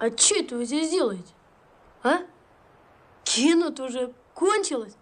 А что это вы здесь делаете? А? Кино-то уже кончилось?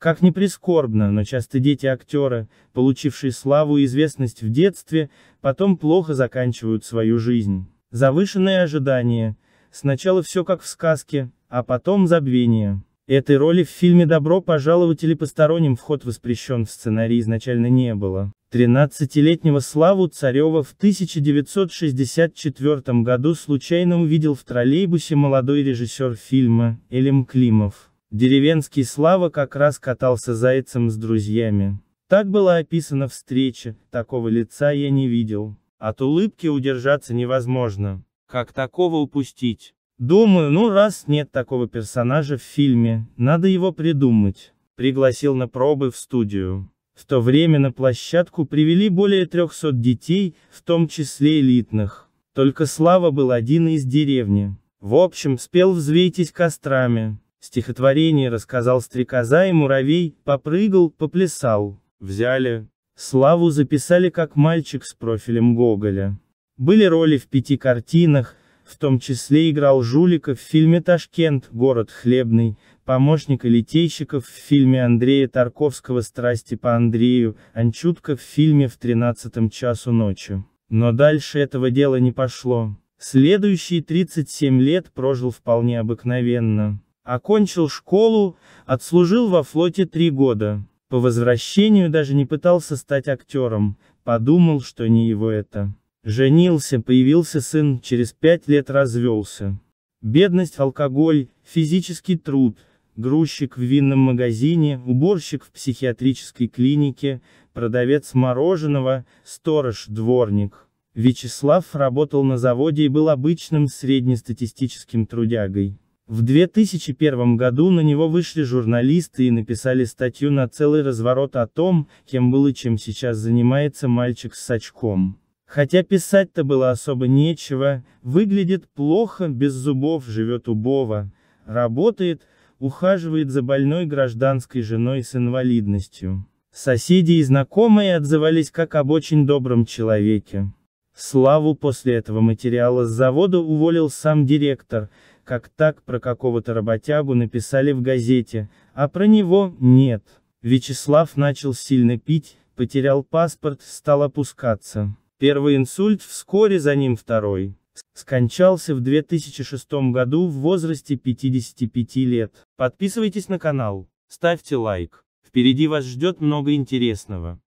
Как ни прискорбно, но часто дети актера, получившие славу и известность в детстве, потом плохо заканчивают свою жизнь. Завышенные ожидания. Сначала все как в сказке, а потом забвение. Этой роли в фильме «Добро пожаловать» или «Посторонним вход» воспрещен в сценарии изначально не было. 13-летнего Славу Царева в 1964 году случайно увидел в троллейбусе молодой режиссер фильма, Элем Климов. Деревенский Слава как раз катался зайцем с друзьями. Так была описана встреча, такого лица я не видел. От улыбки удержаться невозможно. Как такого упустить? Думаю, ну раз нет такого персонажа в фильме, надо его придумать. Пригласил на пробы в студию. В то время на площадку привели более 300 детей, в том числе элитных. Только Слава был один из деревни. В общем, спел «Взвейтесь кострами». Стихотворение рассказал стрекоза и муравей, попрыгал, поплясал. Взяли. Славу записали как мальчик с профилем Гоголя. Были роли в пяти картинах, в том числе играл жулика в фильме «Ташкент. Город хлебный», помощника литейщиков в фильме Андрея Тарковского «Страсти по Андрею», Анчутка в фильме «В 13 часу ночи». Но дальше этого дела не пошло. Следующие 37 лет прожил вполне обыкновенно. Окончил школу, отслужил во флоте три года. По возвращению даже не пытался стать актером, подумал, что не его это. Женился, появился сын, через пять лет развелся. Бедность, алкоголь, физический труд, грузчик в винном магазине, уборщик в психиатрической клинике, продавец мороженого, сторож, дворник. Вячеслав работал на заводе и был обычным среднестатистическим трудягой. В 2001 году на него вышли журналисты и написали статью на целый разворот о том, кем был и чем сейчас занимается мальчик с очком. Хотя писать-то было особо нечего, выглядит плохо, без зубов живет убого, работает, ухаживает за больной гражданской женой с инвалидностью. Соседи и знакомые отзывались как об очень добром человеке. Славу после этого материала с завода уволил сам директор, как так про какого-то работягу написали в газете, а про него нет. Вячеслав начал сильно пить, потерял паспорт, стал опускаться. Первый инсульт, вскоре за ним второй. Скончался в 2006 году в возрасте 55 лет. Подписывайтесь на канал, ставьте лайк. Впереди вас ждет много интересного.